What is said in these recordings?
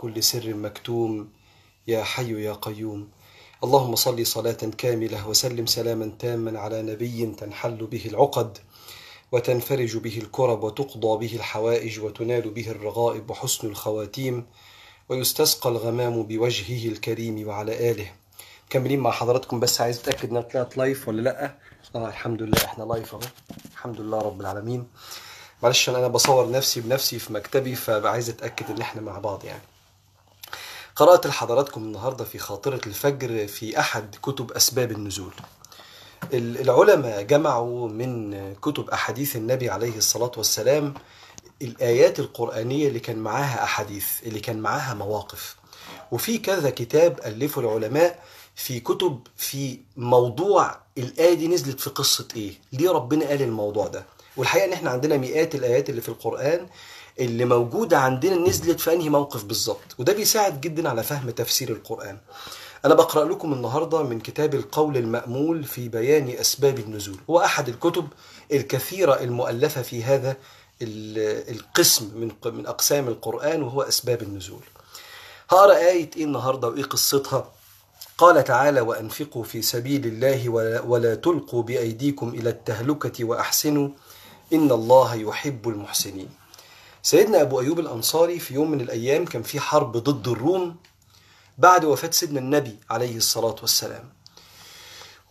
كل سر مكتوم يا حي يا قيوم اللهم صل صلاة كاملة وسلم سلاما تاما على نبي تنحل به العقد وتنفرج به الكرب وتقضى به الحوائج وتنال به الرغائب وحسن الخواتيم ويستسقى الغمام بوجهه الكريم وعلى آله مكملين مع حضراتكم بس عايز اتاكد انها طلعت لايف ولا لا اه الحمد لله احنا لايف اهو الحمد لله رب العالمين معلش انا بصور نفسي بنفسي في مكتبي فعايز اتاكد ان احنا مع بعض يعني قرأت لحضراتكم النهاردة في خاطرة الفجر في أحد كتب أسباب النزول العلماء جمعوا من كتب أحاديث النبي عليه الصلاة والسلام الآيات القرآنية اللي كان معاها أحاديث اللي كان معاها مواقف وفي كذا كتاب ألفه العلماء في كتب في موضوع الآية دي نزلت في قصة إيه ليه ربنا قال الموضوع ده والحقيقة إن إحنا عندنا مئات الآيات اللي في القرآن اللي موجودة عندنا نزلت في أنهي موقف بالظبط وده بيساعد جدا على فهم تفسير القرآن أنا بقرأ لكم النهاردة من كتاب القول المأمول في بيان أسباب النزول هو أحد الكتب الكثيرة المؤلفة في هذا القسم من أقسام القرآن وهو أسباب النزول هقرأ آية إيه النهاردة وإيه قصتها قال تعالى وأنفقوا في سبيل الله ولا, ولا تلقوا بأيديكم إلى التهلكة وأحسنوا إن الله يحب المحسنين سيدنا أبو أيوب الأنصاري في يوم من الأيام كان في حرب ضد الروم بعد وفاة سيدنا النبي عليه الصلاة والسلام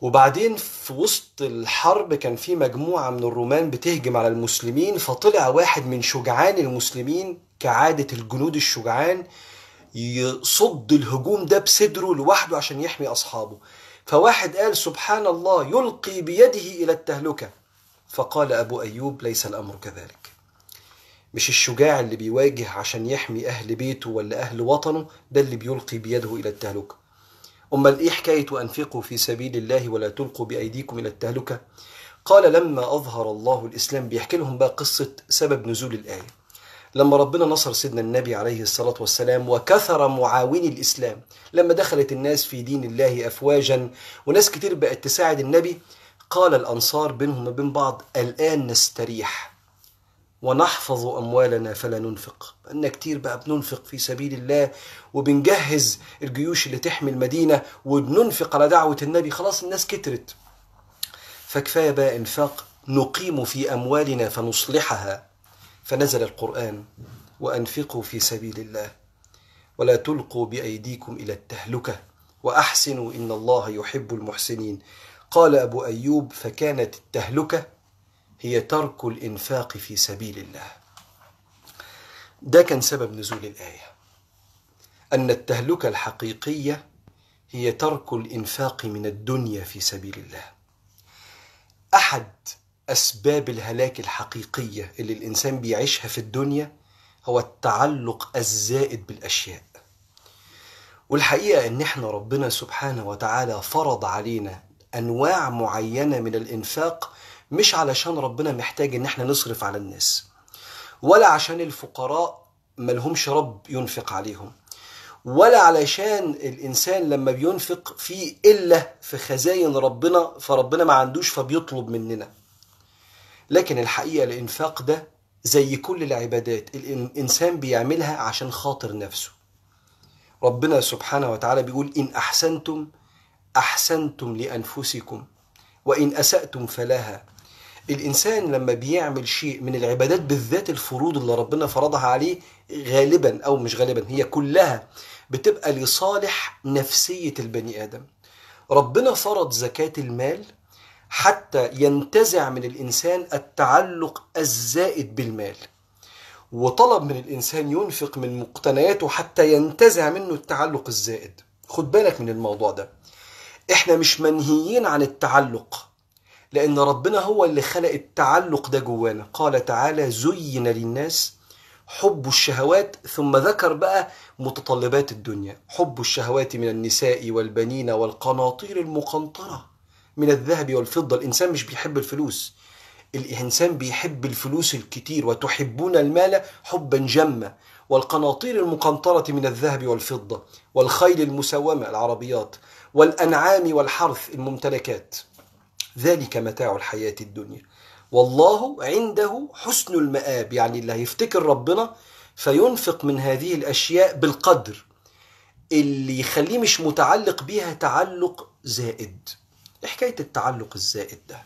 وبعدين في وسط الحرب كان في مجموعة من الرومان بتهجم على المسلمين فطلع واحد من شجعان المسلمين كعادة الجنود الشجعان يصد الهجوم ده بصدره لوحده عشان يحمي أصحابه فواحد قال سبحان الله يلقي بيده إلى التهلكة فقال أبو أيوب ليس الأمر كذلك مش الشجاع اللي بيواجه عشان يحمي أهل بيته ولا أهل وطنه ده اللي بيلقي بيده إلى التهلكة أمال إيه حكاية وأنفقوا في سبيل الله ولا تلقوا بأيديكم إلى التهلكة قال لما أظهر الله الإسلام بيحكي لهم بقى قصة سبب نزول الآية لما ربنا نصر سيدنا النبي عليه الصلاة والسلام وكثر معاوني الإسلام لما دخلت الناس في دين الله أفواجا وناس كتير بقت تساعد النبي قال الأنصار بينهم وبين بعض الآن نستريح ونحفظ أموالنا فلا ننفق أن كتير بقى بننفق في سبيل الله وبنجهز الجيوش اللي تحمي المدينة وبننفق على دعوة النبي خلاص الناس كترت فكفاية بقى إنفاق نقيم في أموالنا فنصلحها فنزل القرآن وأنفقوا في سبيل الله ولا تلقوا بأيديكم إلى التهلكة وأحسنوا إن الله يحب المحسنين قال أبو أيوب فكانت التهلكة هي ترك الإنفاق في سبيل الله ده كان سبب نزول الآية أن التهلكة الحقيقية هي ترك الإنفاق من الدنيا في سبيل الله أحد أسباب الهلاك الحقيقية اللي الإنسان بيعيشها في الدنيا هو التعلق الزائد بالأشياء والحقيقة إن إحنا ربنا سبحانه وتعالى فرض علينا أنواع معينة من الإنفاق مش علشان ربنا محتاج ان احنا نصرف على الناس ولا عشان الفقراء ملهمش رب ينفق عليهم ولا علشان الانسان لما بينفق في الا في خزاين ربنا فربنا ما عندوش فبيطلب مننا لكن الحقيقه الانفاق ده زي كل العبادات الانسان بيعملها عشان خاطر نفسه ربنا سبحانه وتعالى بيقول ان احسنتم احسنتم لانفسكم وان اساتم فلها الانسان لما بيعمل شيء من العبادات بالذات الفروض اللي ربنا فرضها عليه غالبا او مش غالبا هي كلها بتبقى لصالح نفسيه البني ادم ربنا فرض زكاه المال حتى ينتزع من الانسان التعلق الزائد بالمال وطلب من الانسان ينفق من مقتنياته حتى ينتزع منه التعلق الزائد خد بالك من الموضوع ده احنا مش منهيين عن التعلق لأن ربنا هو اللي خلق التعلق ده جوانا قال تعالى زين للناس حب الشهوات ثم ذكر بقى متطلبات الدنيا حب الشهوات من النساء والبنين والقناطير المقنطرة من الذهب والفضة الإنسان مش بيحب الفلوس الإنسان بيحب الفلوس الكتير وتحبون المال حبا جما والقناطير المقنطرة من الذهب والفضة والخيل المسومة العربيات والأنعام والحرث الممتلكات ذلك متاع الحياة الدنيا والله عنده حسن المآب يعني اللي هيفتكر ربنا فينفق من هذه الأشياء بالقدر اللي يخليه مش متعلق بيها تعلق زائد إيه حكاية التعلق الزائد ده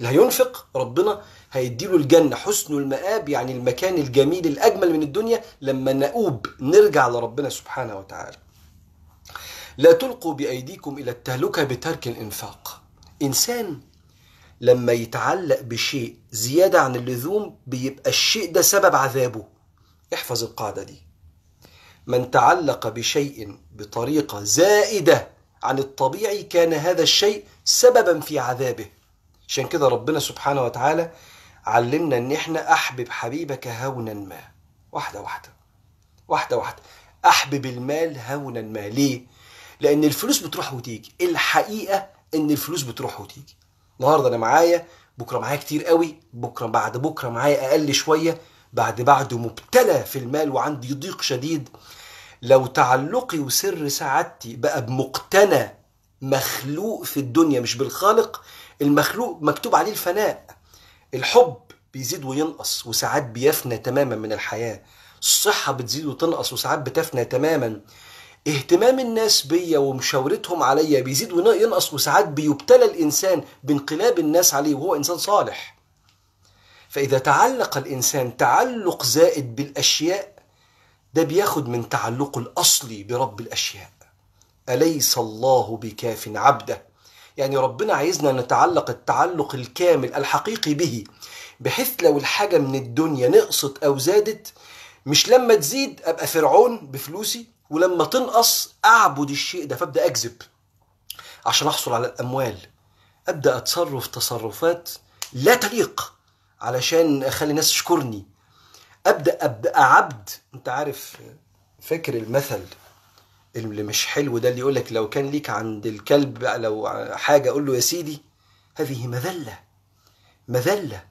اللي هينفق ربنا هيديله الجنة حسن المآب يعني المكان الجميل الأجمل من الدنيا لما نؤوب نرجع لربنا سبحانه وتعالى لا تلقوا بأيديكم إلى التهلكة بترك الإنفاق إنسان لما يتعلق بشيء زيادة عن اللزوم بيبقى الشيء ده سبب عذابه احفظ القاعدة دي من تعلق بشيء بطريقة زائدة عن الطبيعي كان هذا الشيء سببا في عذابه عشان كده ربنا سبحانه وتعالى علمنا ان احنا احبب حبيبك هونا ما واحدة واحدة واحدة واحدة احبب المال هونا ما ليه؟ لان الفلوس بتروح وتيجي الحقيقة ان الفلوس بتروح وتيجي النهارده انا معايا بكره معايا كتير قوي بكره بعد بكره معايا اقل شويه بعد بعده مبتلى في المال وعندي ضيق شديد لو تعلقي وسر سعادتي بقى بمقتنى مخلوق في الدنيا مش بالخالق المخلوق مكتوب عليه الفناء الحب بيزيد وينقص وساعات بيفنى تماما من الحياه الصحه بتزيد وتنقص وساعات بتفنى تماما اهتمام الناس بيا ومشاورتهم عليا بيزيد وينقص وساعات بيبتلى الانسان بانقلاب الناس عليه وهو انسان صالح فاذا تعلق الانسان تعلق زائد بالاشياء ده بياخد من تعلقه الاصلي برب الاشياء اليس الله بكاف عبده يعني ربنا عايزنا نتعلق التعلق الكامل الحقيقي به بحيث لو الحاجه من الدنيا نقصت او زادت مش لما تزيد ابقى فرعون بفلوسي ولما تنقص اعبد الشيء ده فابدا اكذب عشان احصل على الاموال ابدا اتصرف تصرفات لا تليق علشان اخلي الناس تشكرني ابدا ابقى عبد انت عارف فاكر المثل اللي مش حلو ده اللي يقول لك لو كان ليك عند الكلب لو حاجه اقول له يا سيدي هذه مذله مذله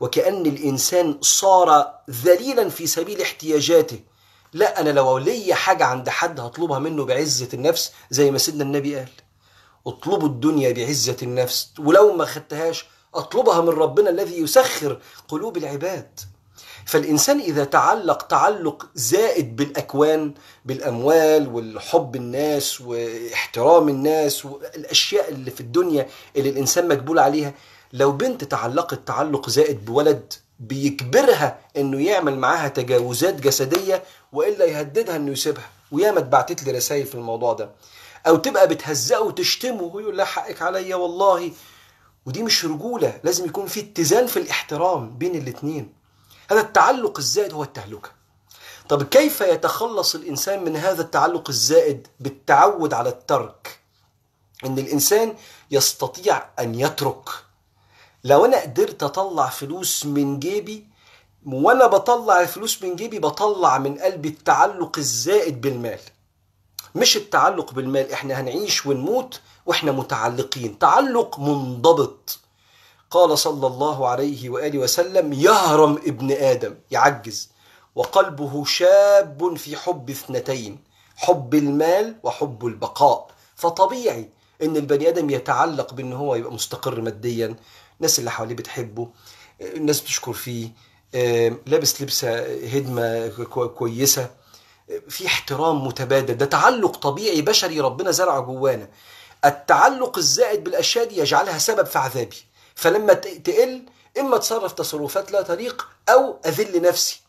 وكأن الإنسان صار ذليلا في سبيل احتياجاته لا انا لو ليا حاجه عند حد هطلبها منه بعزه النفس زي ما سيدنا النبي قال اطلبوا الدنيا بعزه النفس ولو ما خدتهاش اطلبها من ربنا الذي يسخر قلوب العباد فالإنسان إذا تعلق تعلق زائد بالأكوان بالأموال والحب الناس واحترام الناس والأشياء اللي في الدنيا اللي الإنسان مجبول عليها لو بنت تعلقت تعلق زائد بولد بيجبرها انه يعمل معاها تجاوزات جسديه والا يهددها انه يسيبها وياما اتبعتت لي رسائل في الموضوع ده او تبقى بتهزقه وتشتمه ويقول لا حقك عليا والله ودي مش رجوله لازم يكون في اتزان في الاحترام بين الاثنين هذا التعلق الزائد هو التهلكه طب كيف يتخلص الانسان من هذا التعلق الزائد بالتعود على الترك ان الانسان يستطيع ان يترك لو انا قدرت اطلع فلوس من جيبي وانا بطلع الفلوس من جيبي بطلع من قلبي التعلق الزائد بالمال مش التعلق بالمال احنا هنعيش ونموت واحنا متعلقين تعلق منضبط قال صلى الله عليه واله وسلم يهرم ابن ادم يعجز وقلبه شاب في حب اثنتين حب المال وحب البقاء فطبيعي ان البني ادم يتعلق بان هو يبقى مستقر ماديا الناس اللي حواليه بتحبه الناس بتشكر فيه آه، لابس لبسه آه، هدمه كويسه في احترام متبادل ده تعلق طبيعي بشري ربنا زرعه جوانا التعلق الزائد بالاشياء دي يجعلها سبب في عذابي فلما تقل اما اتصرف تصرفات لا طريق او اذل نفسي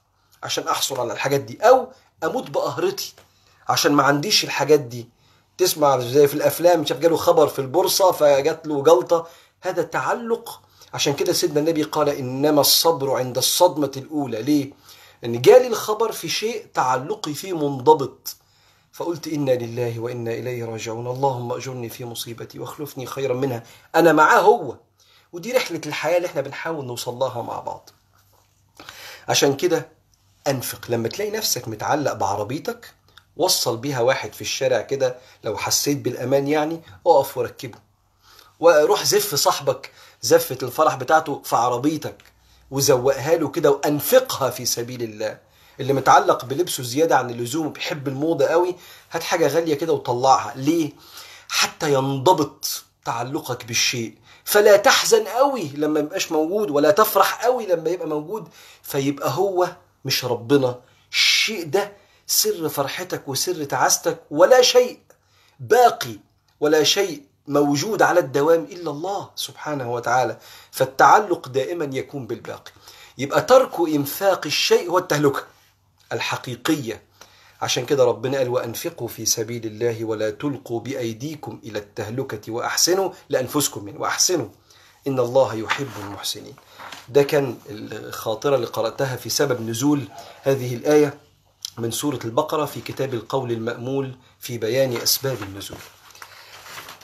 عشان احصل على الحاجات دي او اموت بقهرتي عشان ما عنديش الحاجات دي تسمع زي في الافلام شاف جاله خبر في البورصه فجات له جلطه هذا تعلق عشان كده سيدنا النبي قال إنما الصبر عند الصدمة الأولى ليه؟ أن جالي الخبر في شيء تعلقي فيه منضبط فقلت إنا لله وإنا إليه راجعون اللهم أجرني في مصيبتي واخلفني خيرا منها أنا معاه هو ودي رحلة الحياة اللي احنا بنحاول نوصل لها مع بعض عشان كده أنفق لما تلاقي نفسك متعلق بعربيتك وصل بيها واحد في الشارع كده لو حسيت بالأمان يعني أقف وركبه وروح زف صاحبك زفة الفرح بتاعته في عربيتك وزوقها له كده وانفقها في سبيل الله اللي متعلق بلبسه زيادة عن اللزوم وبيحب الموضة قوي هات حاجة غالية كده وطلعها ليه؟ حتى ينضبط تعلقك بالشيء فلا تحزن قوي لما يبقاش موجود ولا تفرح قوي لما يبقى موجود فيبقى هو مش ربنا الشيء ده سر فرحتك وسر تعاستك ولا شيء باقي ولا شيء موجود على الدوام إلا الله سبحانه وتعالى فالتعلق دائما يكون بالباقي يبقى ترك إنفاق الشيء هو التهلكة الحقيقية عشان كده ربنا قال وأنفقوا في سبيل الله ولا تلقوا بأيديكم إلى التهلكة وأحسنوا لأنفسكم من وأحسنوا إن الله يحب المحسنين ده كان الخاطرة اللي قرأتها في سبب نزول هذه الآية من سورة البقرة في كتاب القول المأمول في بيان أسباب النزول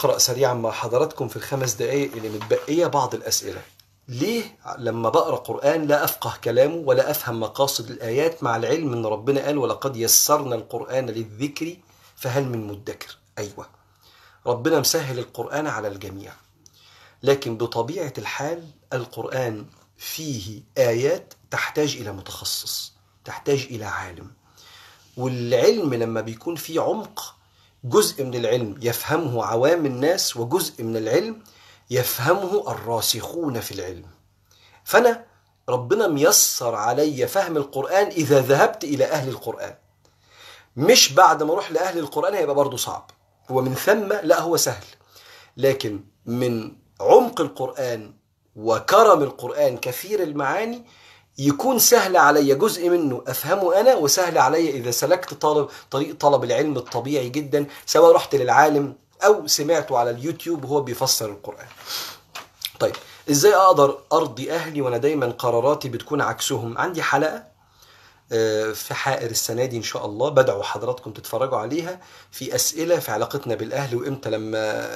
أقرأ سريعا مع حضراتكم في الخمس دقائق اللي متبقية بعض الأسئلة ليه لما بقرا قران لا افقه كلامه ولا افهم مقاصد الايات مع العلم ان ربنا قال ولقد يسرنا القران للذكر فهل من مدكر ايوه ربنا مسهل القران على الجميع لكن بطبيعه الحال القران فيه ايات تحتاج الى متخصص تحتاج الى عالم والعلم لما بيكون فيه عمق جزء من العلم يفهمه عوام الناس وجزء من العلم يفهمه الراسخون في العلم فأنا ربنا ميسر علي فهم القرآن إذا ذهبت إلى أهل القرآن مش بعد ما أروح لأهل القرآن هيبقى برضه صعب هو من ثم لا هو سهل لكن من عمق القرآن وكرم القرآن كثير المعاني يكون سهل عليا جزء منه افهمه انا وسهل عليا اذا سلكت طالب طريق طلب العلم الطبيعي جدا سواء رحت للعالم او سمعته على اليوتيوب وهو بيفسر القران طيب ازاي اقدر ارضي اهلي وانا دايما قراراتي بتكون عكسهم عندي حلقه آه، في حائر السنة دي إن شاء الله بدعو حضراتكم تتفرجوا عليها في أسئلة في علاقتنا بالأهل وإمتى لما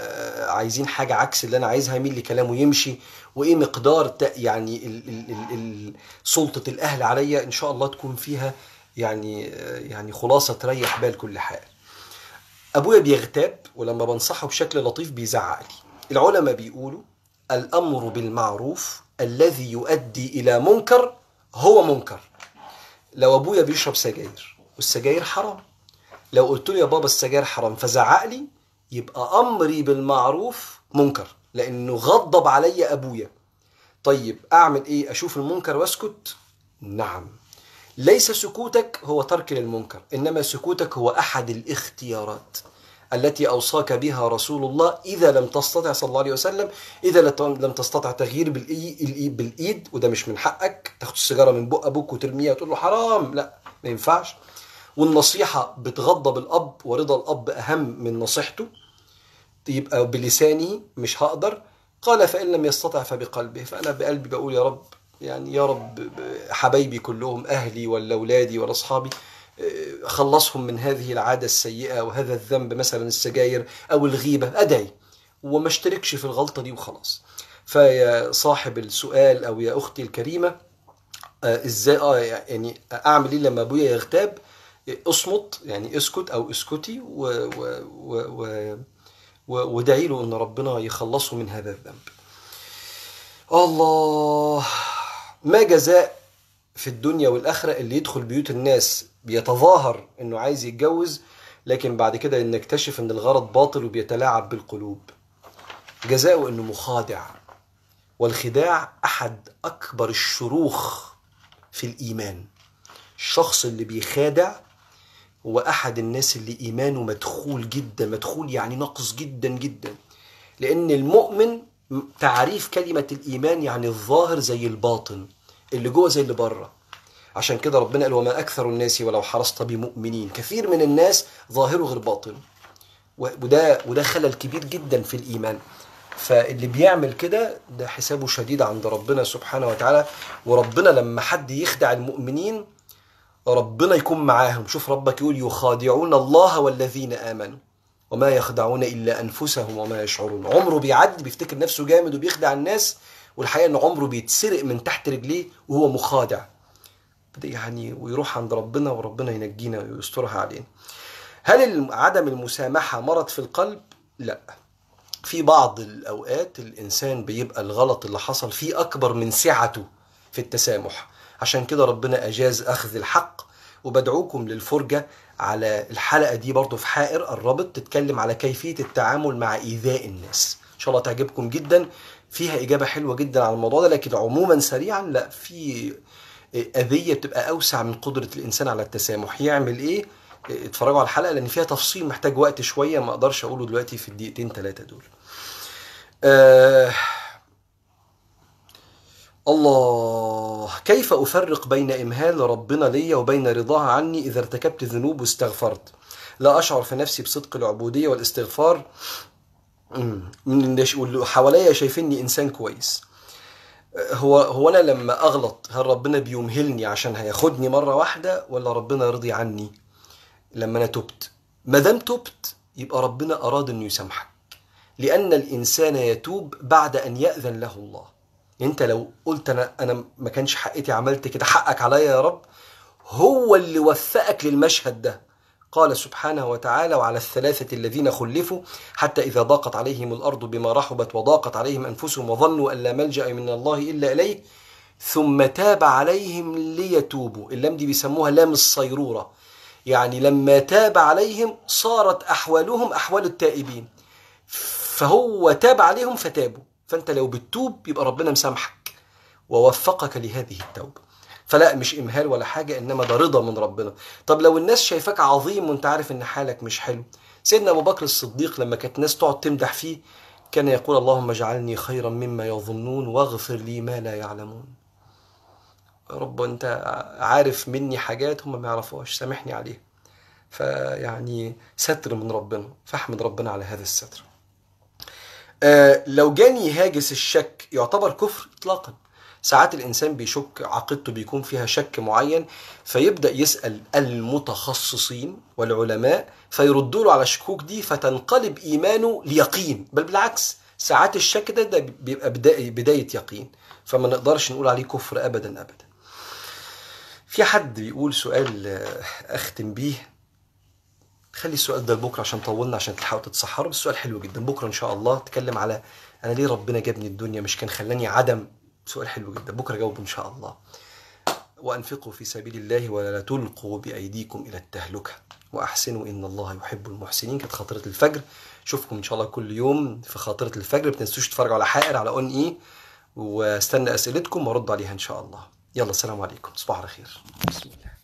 عايزين حاجة عكس اللي أنا عايزها مين اللي كلامه يمشي وإيه مقدار يعني سلطة الأهل عليا إن شاء الله تكون فيها يعني آه، يعني خلاصة تريح بال كل حائر أبويا بيغتاب ولما بنصحه بشكل لطيف بيزعق لي العلماء بيقولوا الأمر بالمعروف الذي يؤدي إلى منكر هو منكر لو ابويا بيشرب سجاير والسجاير حرام لو قلت له يا بابا السجاير حرام فزعق لي يبقى امري بالمعروف منكر لانه غضب عليا ابويا طيب اعمل ايه اشوف المنكر واسكت نعم ليس سكوتك هو ترك للمنكر انما سكوتك هو احد الاختيارات التي أوصاك بها رسول الله إذا لم تستطع صلى الله عليه وسلم إذا لم تستطع تغيير بالإيد, وده مش من حقك تاخد السيجارة من بق أبوك وترميها وتقول له حرام لا ما ينفعش والنصيحة بتغضب الأب ورضا الأب أهم من نصيحته يبقى بلسانه مش هقدر قال فإن لم يستطع فبقلبه فأنا بقلبي بقول يا رب يعني يا رب حبايبي كلهم أهلي ولا أولادي ولا أصحابي خلصهم من هذه العادة السيئة وهذا الذنب مثلا السجاير أو الغيبة أدعي وما اشتركش في الغلطة دي وخلاص فيا صاحب السؤال أو يا أختي الكريمة آه، ازاي اه يعني اعمل ايه لما ابويا يغتاب اصمت يعني اسكت او اسكتي و, و, و, و ودعي له ان ربنا يخلصه من هذا الذنب الله ما جزاء في الدنيا والآخرة اللي يدخل بيوت الناس بيتظاهر انه عايز يتجوز لكن بعد كده نكتشف ان الغرض باطل وبيتلاعب بالقلوب جزاؤه انه مخادع والخداع احد اكبر الشروخ في الايمان الشخص اللي بيخادع هو احد الناس اللي ايمانه مدخول جدا مدخول يعني ناقص جدا جدا لان المؤمن تعريف كلمه الايمان يعني الظاهر زي الباطن اللي جوه زي اللي بره عشان كده ربنا قال وما أكثر الناس ولو حرصت بمؤمنين كثير من الناس ظاهره غير باطن وده وده خلل كبير جدا في الإيمان فاللي بيعمل كده ده حسابه شديد عند ربنا سبحانه وتعالى وربنا لما حد يخدع المؤمنين ربنا يكون معاهم شوف ربك يقول يخادعون الله والذين آمنوا وما يخدعون إلا أنفسهم وما يشعرون عمره بيعدي بيفتكر نفسه جامد وبيخدع الناس والحقيقة أن عمره بيتسرق من تحت رجليه وهو مخادع يعني ويروح عند ربنا وربنا ينجينا ويسترها علينا هل عدم المسامحة مرض في القلب؟ لا في بعض الأوقات الإنسان بيبقى الغلط اللي حصل فيه أكبر من سعته في التسامح عشان كده ربنا أجاز أخذ الحق وبدعوكم للفرجة على الحلقة دي برضو في حائر الرابط تتكلم على كيفية التعامل مع إيذاء الناس إن شاء الله تعجبكم جدا فيها إجابة حلوة جدا على الموضوع ده لكن عموما سريعا لا في اذيه بتبقى اوسع من قدره الانسان على التسامح يعمل ايه اتفرجوا على الحلقه لان فيها تفصيل محتاج وقت شويه ما اقدرش اقوله دلوقتي في الدقيقتين ثلاثه دول آه الله كيف افرق بين امهال ربنا ليا وبين رضاه عني اذا ارتكبت ذنوب واستغفرت لا اشعر في نفسي بصدق العبوديه والاستغفار من اللي حواليا شايفيني انسان كويس هو هو انا لما اغلط هل ربنا بيمهلني عشان هياخدني مره واحده ولا ربنا رضي عني لما انا تبت ما دام تبت يبقى ربنا اراد انه يسامحك لان الانسان يتوب بعد ان ياذن له الله انت لو قلت انا انا ما كانش حقتي عملت كده حقك عليا يا رب هو اللي وفقك للمشهد ده قال سبحانه وتعالى وعلى الثلاثة الذين خلفوا حتى إذا ضاقت عليهم الأرض بما رحبت وضاقت عليهم أنفسهم وظنوا أن لا ملجأ من الله إلا إليه ثم تاب عليهم ليتوبوا اللام دي بيسموها لام الصيرورة يعني لما تاب عليهم صارت أحوالهم أحوال التائبين فهو تاب عليهم فتابوا فأنت لو بتتوب يبقى ربنا مسامحك ووفقك لهذه التوبة فلا مش امهال ولا حاجه انما ده رضا من ربنا طب لو الناس شايفاك عظيم وانت عارف ان حالك مش حلو سيدنا ابو بكر الصديق لما كانت الناس تقعد تمدح فيه كان يقول اللهم اجعلني خيرا مما يظنون واغفر لي ما لا يعلمون يا رب انت عارف مني حاجات هم ما يعرفوهاش سامحني عليها فيعني ستر من ربنا فاحمد ربنا على هذا الستر آه لو جاني هاجس الشك يعتبر كفر اطلاقا ساعات الانسان بيشك عقيدته بيكون فيها شك معين فيبدا يسال المتخصصين والعلماء فيردوا له على الشكوك دي فتنقلب ايمانه ليقين بل بالعكس ساعات الشك ده, ده بيبقى بدايه يقين فما نقدرش نقول عليه كفر ابدا ابدا في حد بيقول سؤال آه، اختم بيه خلي السؤال ده لبكره عشان طولنا عشان تلحقوا تتسحروا بس السؤال حلو جدا بكره ان شاء الله تكلم على انا ليه ربنا جابني الدنيا مش كان خلاني عدم سؤال حلو جدا بكره جاوب ان شاء الله وأنفقوا في سبيل الله ولا تلقوا بأيديكم إلى التهلكة وأحسنوا إن الله يحب المحسنين كانت خاطرة الفجر أشوفكم إن شاء الله كل يوم في خاطرة الفجر ما تنسوش تتفرجوا على حائر على أون إي واستنى أسئلتكم وأرد عليها إن شاء الله يلا السلام عليكم صباح الخير بسم الله